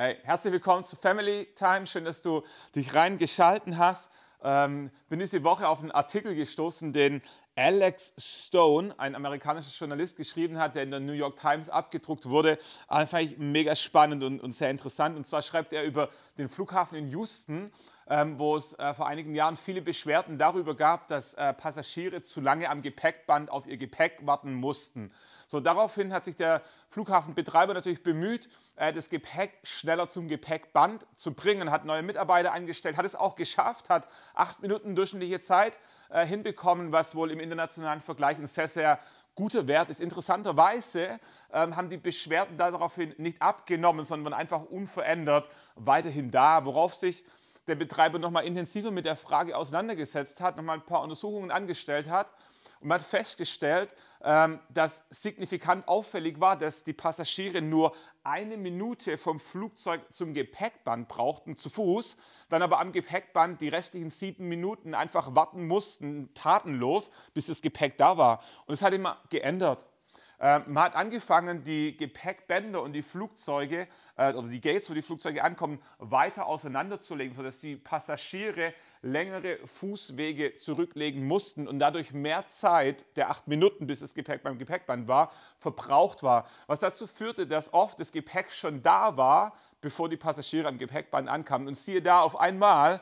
Hey, herzlich willkommen zu Family Time. Schön, dass du dich reingeschalten hast. Ähm, bin diese Woche auf einen Artikel gestoßen, den Alex Stone, ein amerikanischer Journalist, geschrieben hat, der in der New York Times abgedruckt wurde. Einfach mega spannend und, und sehr interessant. Und zwar schreibt er über den Flughafen in Houston ähm, wo es äh, vor einigen Jahren viele Beschwerden darüber gab, dass äh, Passagiere zu lange am Gepäckband auf ihr Gepäck warten mussten. So, daraufhin hat sich der Flughafenbetreiber natürlich bemüht, äh, das Gepäck schneller zum Gepäckband zu bringen, hat neue Mitarbeiter eingestellt, hat es auch geschafft, hat acht Minuten durchschnittliche Zeit äh, hinbekommen, was wohl im internationalen Vergleich ein sehr, sehr guter Wert ist. Interessanterweise ähm, haben die Beschwerden daraufhin nicht abgenommen, sondern einfach unverändert weiterhin da, worauf sich der Betreiber nochmal intensiver mit der Frage auseinandergesetzt hat, nochmal ein paar Untersuchungen angestellt hat und man hat festgestellt, ähm, dass signifikant auffällig war, dass die Passagiere nur eine Minute vom Flugzeug zum Gepäckband brauchten, zu Fuß, dann aber am Gepäckband die restlichen sieben Minuten einfach warten mussten, tatenlos, bis das Gepäck da war. Und es hat immer geändert. Ähm, man hat angefangen, die Gepäckbänder und die Flugzeuge äh, oder die Gates, wo die Flugzeuge ankommen, weiter auseinanderzulegen, sodass die Passagiere längere Fußwege zurücklegen mussten und dadurch mehr Zeit der acht Minuten, bis das Gepäck beim Gepäckband war, verbraucht war. Was dazu führte, dass oft das Gepäck schon da war, bevor die Passagiere am Gepäckband ankamen. Und siehe da, auf einmal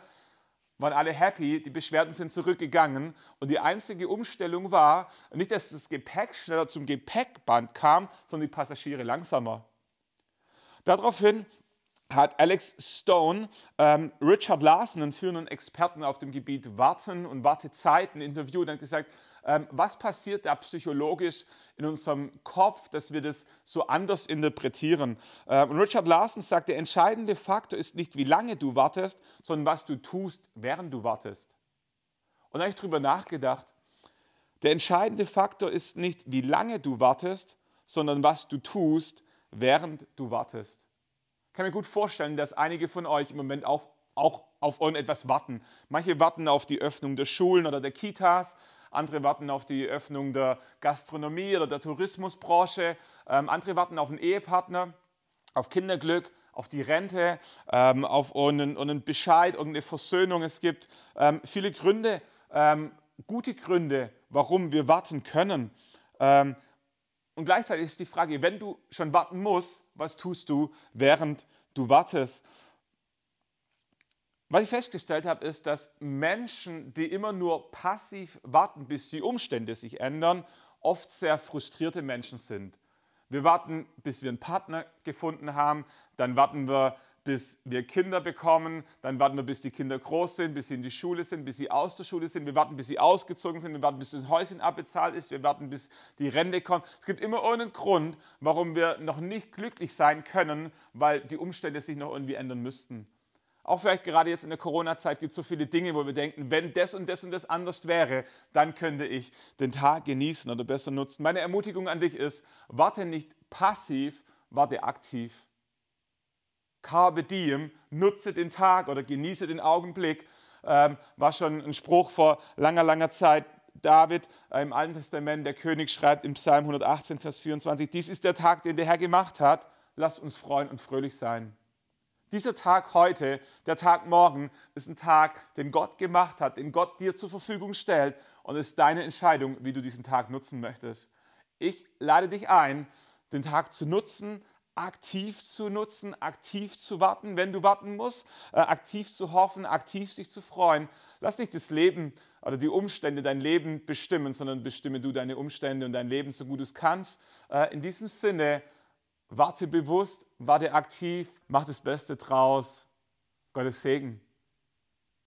waren alle happy, die Beschwerden sind zurückgegangen und die einzige Umstellung war nicht, dass das Gepäck schneller zum Gepäckband kam, sondern die Passagiere langsamer. Daraufhin hat Alex Stone ähm, Richard Larsen, einen führenden Experten auf dem Gebiet Warten und Wartezeiten, interviewt und hat gesagt, ähm, was passiert da psychologisch in unserem Kopf, dass wir das so anders interpretieren. Ähm, und Richard Larson sagt, der entscheidende Faktor ist nicht, wie lange du wartest, sondern was du tust, während du wartest. Und da habe ich drüber nachgedacht. Der entscheidende Faktor ist nicht, wie lange du wartest, sondern was du tust, während du wartest. Ich kann mir gut vorstellen, dass einige von euch im Moment auch auch auf irgendetwas warten. Manche warten auf die Öffnung der Schulen oder der Kitas, andere warten auf die Öffnung der Gastronomie oder der Tourismusbranche, ähm, andere warten auf einen Ehepartner, auf Kinderglück, auf die Rente, ähm, auf einen, einen Bescheid, irgendeine Versöhnung. Es gibt ähm, viele Gründe, ähm, gute Gründe, warum wir warten können. Ähm, und gleichzeitig ist die Frage, wenn du schon warten musst, was tust du, während du wartest? Was ich festgestellt habe, ist, dass Menschen, die immer nur passiv warten, bis die Umstände sich ändern, oft sehr frustrierte Menschen sind. Wir warten, bis wir einen Partner gefunden haben, dann warten wir, bis wir Kinder bekommen, dann warten wir, bis die Kinder groß sind, bis sie in die Schule sind, bis sie aus der Schule sind, wir warten, bis sie ausgezogen sind, wir warten, bis das Häuschen abbezahlt ist, wir warten, bis die Rente kommt. Es gibt immer irgendeinen Grund, warum wir noch nicht glücklich sein können, weil die Umstände sich noch irgendwie ändern müssten. Auch vielleicht gerade jetzt in der Corona-Zeit gibt es so viele Dinge, wo wir denken, wenn das und das und das anders wäre, dann könnte ich den Tag genießen oder besser nutzen. Meine Ermutigung an dich ist, warte nicht passiv, warte aktiv. Carpe diem, nutze den Tag oder genieße den Augenblick. Ähm, war schon ein Spruch vor langer, langer Zeit. David äh, im Alten Testament, der König schreibt im Psalm 118, Vers 24, dies ist der Tag, den der Herr gemacht hat. Lasst uns freuen und fröhlich sein. Dieser Tag heute, der Tag morgen, ist ein Tag, den Gott gemacht hat, den Gott dir zur Verfügung stellt und es ist deine Entscheidung, wie du diesen Tag nutzen möchtest. Ich lade dich ein, den Tag zu nutzen, aktiv zu nutzen, aktiv zu warten, wenn du warten musst, äh, aktiv zu hoffen, aktiv sich zu freuen. Lass nicht das Leben oder die Umstände dein Leben bestimmen, sondern bestimme du deine Umstände und dein Leben so gut es kannst. Äh, in diesem Sinne, Warte bewusst, warte aktiv, mach das Beste draus. Gottes Segen.